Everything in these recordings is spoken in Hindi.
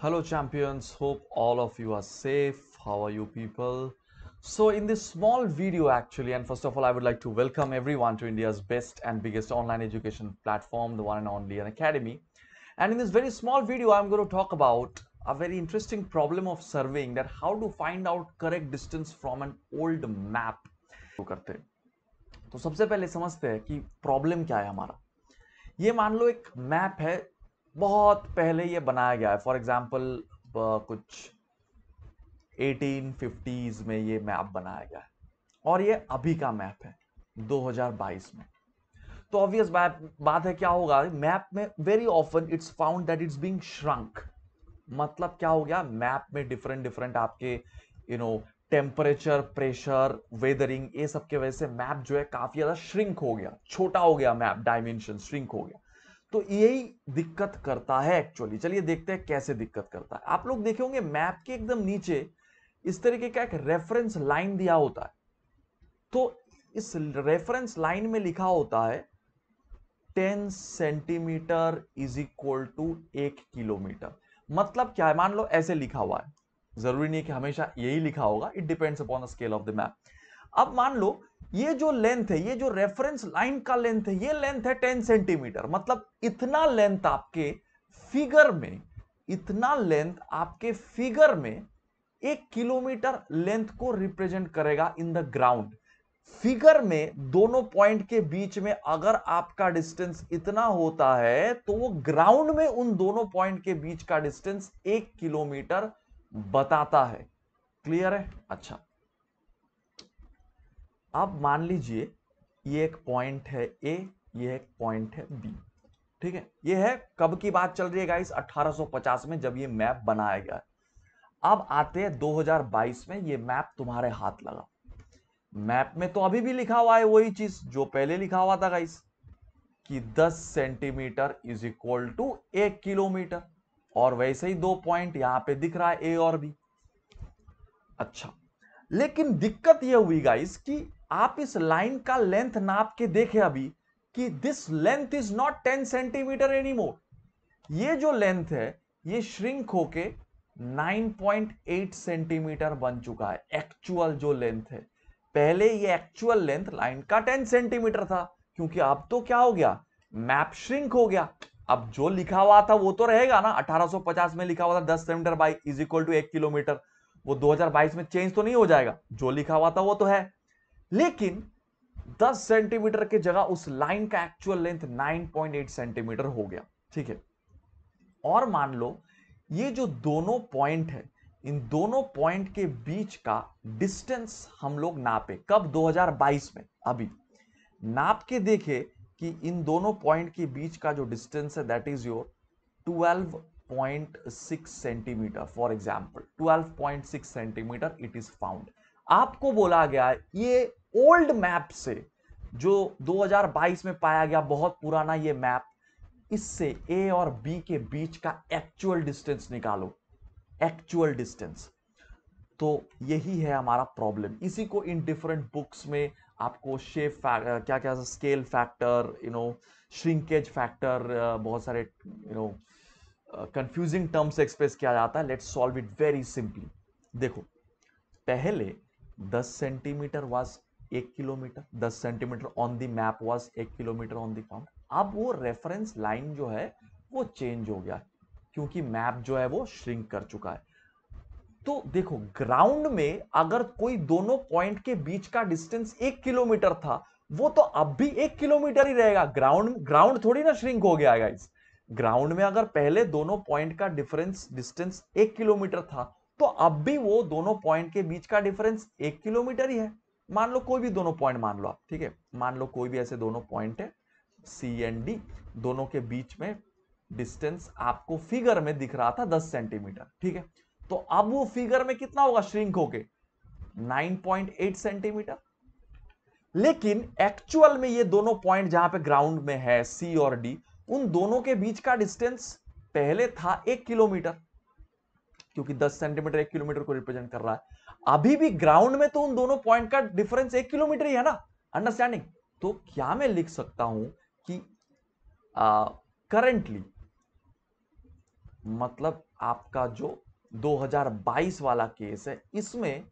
hello champions hope all of you are safe how are you people so in this small video actually and first of all i would like to welcome everyone to india's best and biggest online education platform the one and only an academy and in this very small video i'm going to talk about a very interesting problem of surveying that how to find out correct distance from an old map करते तो सबसे पहले समझते हैं कि प्रॉब्लम क्या है हमारा ये मान लो एक मैप है बहुत पहले ये बनाया गया है फॉर एग्ज़ाम्पल कुछ एटीन फिफ्टीज़ में ये मैप बनाया गया है और ये अभी का मैप है 2022 में तो ऑब्वियस बात है क्या होगा मैप में very often it's found that it's being shrunk मतलब क्या हो गया मैप में डिफरेंट डिफरेंट आपके you know temperature pressure weathering ये सब के वजह से मैप जो है काफ़ी ज़्यादा श्रिंक हो गया छोटा हो गया मैप डायमेंशन श्रिंक हो गया तो यही दिक्कत करता है एक्चुअली चलिए देखते हैं कैसे दिक्कत करता है आप लोग देखे होंगे मैप के एकदम नीचे इस तरीके का एक रेफरेंस लाइन दिया होता है तो इस रेफरेंस लाइन में लिखा होता है ten centimetre is equal to एक किलोमीटर मतलब क्या है मान लो ऐसे लिखा हुआ है जरूरी नहीं है कि हमेशा यही लिखा होगा it depends upon the scale of the map अब मान लो ये जो लेंथ है ये जो रेफरेंस लाइन का लेंथ है ये लेंथ है टेन सेंटीमीटर मतलब इतना लेंथ आपके फिगर में इतना लेंथ आपके फिगर में एक किलोमीटर लेंथ को रिप्रेजेंट करेगा इन द ग्राउंड फिगर में दोनों पॉइंट के बीच में अगर आपका डिस्टेंस इतना होता है तो वो ग्राउंड में उन दोनों पॉइंट के बीच का डिस्टेंस एक किलोमीटर बताता है क्लियर है अच्छा अब मान लीजिए ये एक पॉइंट है ए ये एक पॉइंट है बी ठीक है ये है कब की बात चल रही है गाइस 1850 में जब ये मैप बनाया गया अब आते हैं 2022 में ये मैप तुम्हारे हाथ लगा मैप में तो अभी भी लिखा हुआ है वही चीज जो पहले लिखा हुआ था गाइस कि 10 सेंटीमीटर इज इक्वल टू एक किलोमीटर और वैसे ही दो पॉइंट यहां पे दिख रहा है ए और बी अच्छा लेकिन दिक्कत यह हुई गाइस की आप इस लाइन का लेंथ नाप के देखे अभी कि this length is not ten centimetre any more ये जो लेंथ है ये श्रिंक होके 9.8 सेंटीमीटर बन चुका है एक्चुअल जो लेंथ है पहले ये एक्चुअल लेंथ लाइन का 10 सेंटीमीटर था क्योंकि अब तो क्या हो गया मैप श्रिंक हो गया अब जो लिखा हुआ था वो तो रहेगा ना 1850 में लिखा हुआ था 10 centimetre by is equal to एक किलोमीटर वो 2022 में चेंज तो नहीं हो जाएगा जो लिखा हुआ था वो तो है लेकिन 10 सेंटीमीटर के जगह उस लाइन का एक्चुअल लेंथ 9.8 सेंटीमीटर हो गया ठीक है और मान लो ये जो दोनों पॉइंट है इन दोनों पॉइंट के बीच का डिस्टेंस हम लोग नापे कब 2022 में अभी नाप के देखे कि इन दोनों पॉइंट के बीच का जो डिस्टेंस है that is your 12.6 centimetre for example 12.6 centimetre it is found आपको बोला गया ये ओल्ड मैप से जो 2022 में पाया गया बहुत पुराना ये मैप इससे ए और बी के बीच का एक्चुअल डिस्टेंस निकालो एक्चुअल डिस्टेंस तो यही है हमारा प्रॉब्लम इसी को इन डिफरेंट बुक्स में आपको शेप क्या क्या scale factor you know shrinkage factor बहुत सारे you know confusing terms express किया जाता है let's solve it very simply देखो पहले दस सेंटीमीटर वॉज एक किलोमीटर दस centimetre on the map was एक किलोमीटर ऑन दी फाउंड अब वो रेफरेंस लाइन जो है वो चेंज हो गया क्योंकि मैप जो है वो श्रिंक कर चुका है तो देखो ग्राउंड में अगर कोई दोनों पॉइंट के बीच का डिस्टेंस एक किलोमीटर था वो तो अब भी एक किलोमीटर ही रहेगा ग्राउंड ग्राउंड थोड़ी ना श्रिंक हो गया गाइस ग्राउंड में अगर पहले दोनों पॉइंट का डिफरेंस डिस्टेंस एक किलोमीटर था तो अब भी वो दोनों पॉइंट के बीच का डिफरेंस एक किलोमीटर ही है मान लो कोई भी दोनों पॉइंट मान लो आप ठीक है मान लो कोई भी ऐसे दोनों पॉइंट है सी एंड डी दोनों के बीच में डिस्टेंस आपको फिगर में दिख रहा था दस सेंटीमीटर ठीक है तो अब वो फिगर में कितना होगा श्रिंक होके 9.8 सेंटीमीटर लेकिन एक्चुअल में ये दोनों पॉइंट जहां पे ग्राउंड में है सी और डी उन दोनों के बीच का डिस्टेंस पहले था एक किलोमीटर क्योंकि 10 सेंटीमीटर एक किलोमीटर को रिप्रेजेंट कर रहा है अभी भी ग्राउंड में तो उन दोनों पॉइंट का डिफरेंस एक किलोमीटर ही है ना अंडरस्टैंडिंग तो क्या मैं लिख सकता हूं कि करंटली मतलब आपका जो 2022 वाला केस है इसमें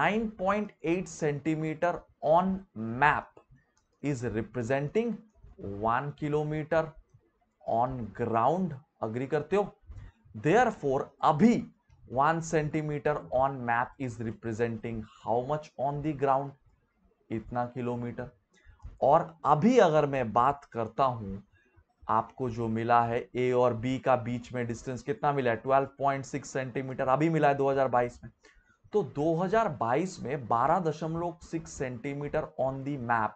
9.8 centimetre on map is representing one kilometre on ground agree करते हो Therefore, abhi 1 centimeter on map is representing how much on the ground? इतना किलोमीटर और अभी अगर मैं बात करता हूं आपको जो मिला है ए और बी का बीच में डिस्टेंस कितना मिला है 12.6 सेंटीमीटर अभी मिला है 2022 में तो 2022 में 12.6 centimetre on the map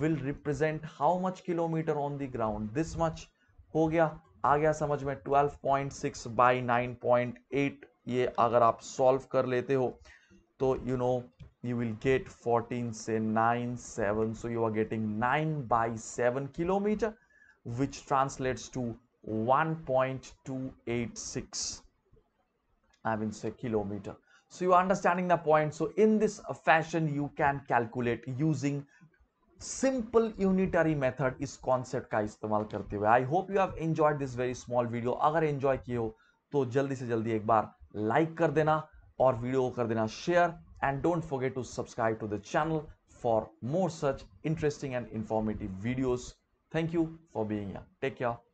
will represent how much kilometre on the ground this much हो गया आ गया समझ में 12.6 पॉइंट सिक्स बाई नाइन ये अगर आप सॉल्व कर लेते हो तो you know you will get 14 से 9 seven so you are getting 9 by seven kilometre which translates to 1.286 point two eight six I mean say kilometre so you are understanding the point so in this fashion you can calculate using simple unitary method इस कॉन्सेप्ट का इस्तेमाल करते हुए I hope you have enjoyed this very small video अगर एंजॉय किए हो तो जल्दी से जल्दी एक बार लाइक कर देना और वीडियो को कर देना share and don't forget to subscribe to the channel for more such interesting and informative videos thank you for being take care